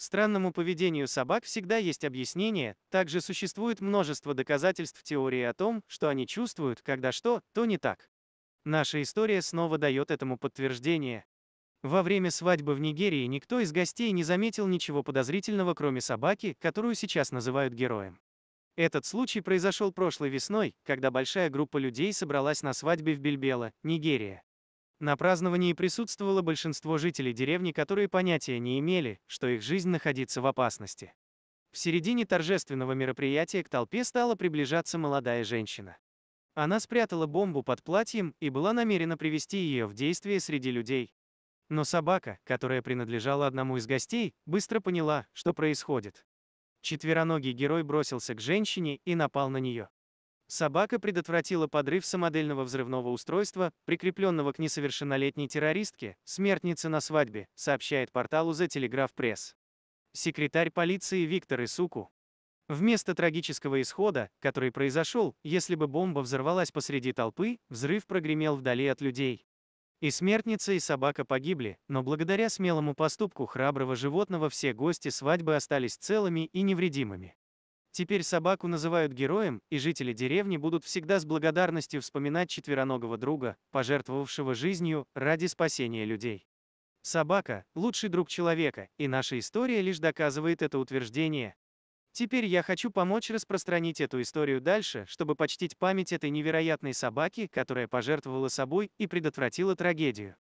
Странному поведению собак всегда есть объяснение, также существует множество доказательств теории о том, что они чувствуют, когда что, то не так. Наша история снова дает этому подтверждение. Во время свадьбы в Нигерии никто из гостей не заметил ничего подозрительного, кроме собаки, которую сейчас называют героем. Этот случай произошел прошлой весной, когда большая группа людей собралась на свадьбе в Бельбела, Нигерия. На праздновании присутствовало большинство жителей деревни, которые понятия не имели, что их жизнь находится в опасности. В середине торжественного мероприятия к толпе стала приближаться молодая женщина. Она спрятала бомбу под платьем и была намерена привести ее в действие среди людей. Но собака, которая принадлежала одному из гостей, быстро поняла, что происходит. Четвероногий герой бросился к женщине и напал на нее. Собака предотвратила подрыв самодельного взрывного устройства, прикрепленного к несовершеннолетней террористке, смертнице на свадьбе, сообщает порталу The Telegraph Press. Секретарь полиции Виктор Исуку. Вместо трагического исхода, который произошел, если бы бомба взорвалась посреди толпы, взрыв прогремел вдали от людей. И смертница, и собака погибли, но благодаря смелому поступку храброго животного все гости свадьбы остались целыми и невредимыми. Теперь собаку называют героем, и жители деревни будут всегда с благодарностью вспоминать четвероногого друга, пожертвовавшего жизнью ради спасения людей. Собака – лучший друг человека, и наша история лишь доказывает это утверждение. Теперь я хочу помочь распространить эту историю дальше, чтобы почтить память этой невероятной собаки, которая пожертвовала собой и предотвратила трагедию.